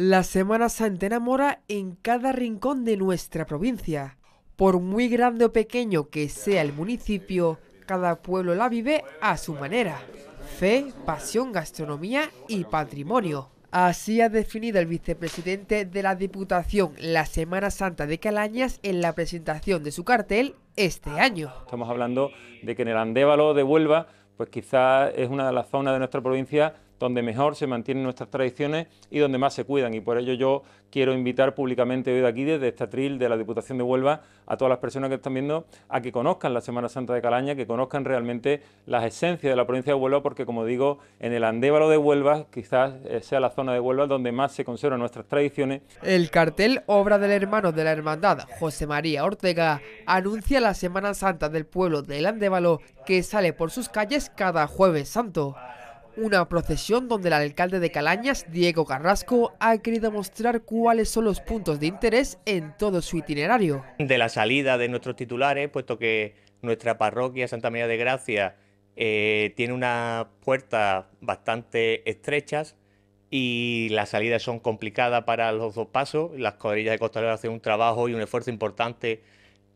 La Semana Santa enamora en cada rincón de nuestra provincia. Por muy grande o pequeño que sea el municipio, cada pueblo la vive a su manera. Fe, pasión, gastronomía y patrimonio. Así ha definido el vicepresidente de la Diputación la Semana Santa de Calañas en la presentación de su cartel este año. Estamos hablando de que en el Andévalo de Huelva, pues quizás es una de las zonas de nuestra provincia donde mejor se mantienen nuestras tradiciones y donde más se cuidan. Y por ello yo quiero invitar públicamente hoy de aquí, desde esta tril de la Diputación de Huelva, a todas las personas que están viendo, a que conozcan la Semana Santa de Calaña, que conozcan realmente las esencias de la provincia de Huelva, porque como digo, en el Andévalo de Huelva, quizás eh, sea la zona de Huelva donde más se conservan nuestras tradiciones. El cartel Obra del Hermano de la Hermandad, José María Ortega, anuncia la Semana Santa del pueblo del Andévalo, que sale por sus calles cada jueves santo. Una procesión donde el alcalde de Calañas, Diego Carrasco, ha querido mostrar cuáles son los puntos de interés en todo su itinerario. De la salida de nuestros titulares, puesto que nuestra parroquia Santa María de Gracia eh, tiene unas puertas bastante estrechas y las salidas son complicadas para los dos pasos. Las cuadrillas de costaleros hacen un trabajo y un esfuerzo importante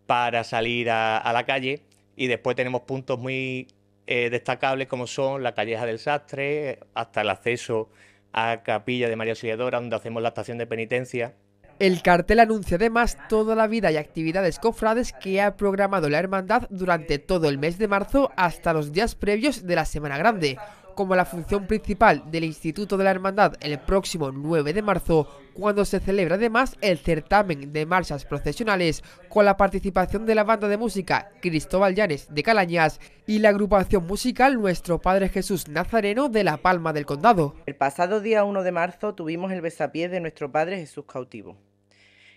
para salir a, a la calle y después tenemos puntos muy eh, destacables como son la Calleja del Sastre, hasta el acceso a Capilla de María Auxiliadora, donde hacemos la estación de penitencia. El cartel anuncia además toda la vida y actividades cofrades que ha programado la hermandad durante todo el mes de marzo hasta los días previos de la Semana Grande, como la función principal del Instituto de la Hermandad el próximo 9 de marzo, cuando se celebra además el certamen de marchas procesionales con la participación de la banda de música Cristóbal Llanes de Calañas y la agrupación musical Nuestro Padre Jesús Nazareno de La Palma del Condado. El pasado día 1 de marzo tuvimos el besapié de Nuestro Padre Jesús cautivo.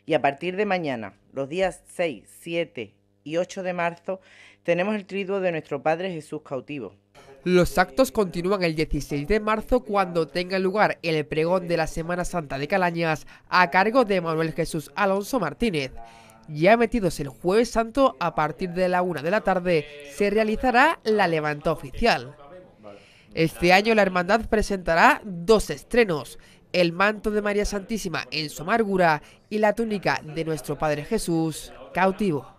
Y a partir de mañana, los días 6, 7 y 8 de marzo, tenemos el triduo de Nuestro Padre Jesús cautivo. Los actos continúan el 16 de marzo cuando tenga lugar el pregón de la Semana Santa de Calañas a cargo de Manuel Jesús Alonso Martínez. Ya metidos el jueves santo, a partir de la una de la tarde, se realizará la levanta oficial. Este año la hermandad presentará dos estrenos, el manto de María Santísima en su amargura y la túnica de nuestro Padre Jesús cautivo.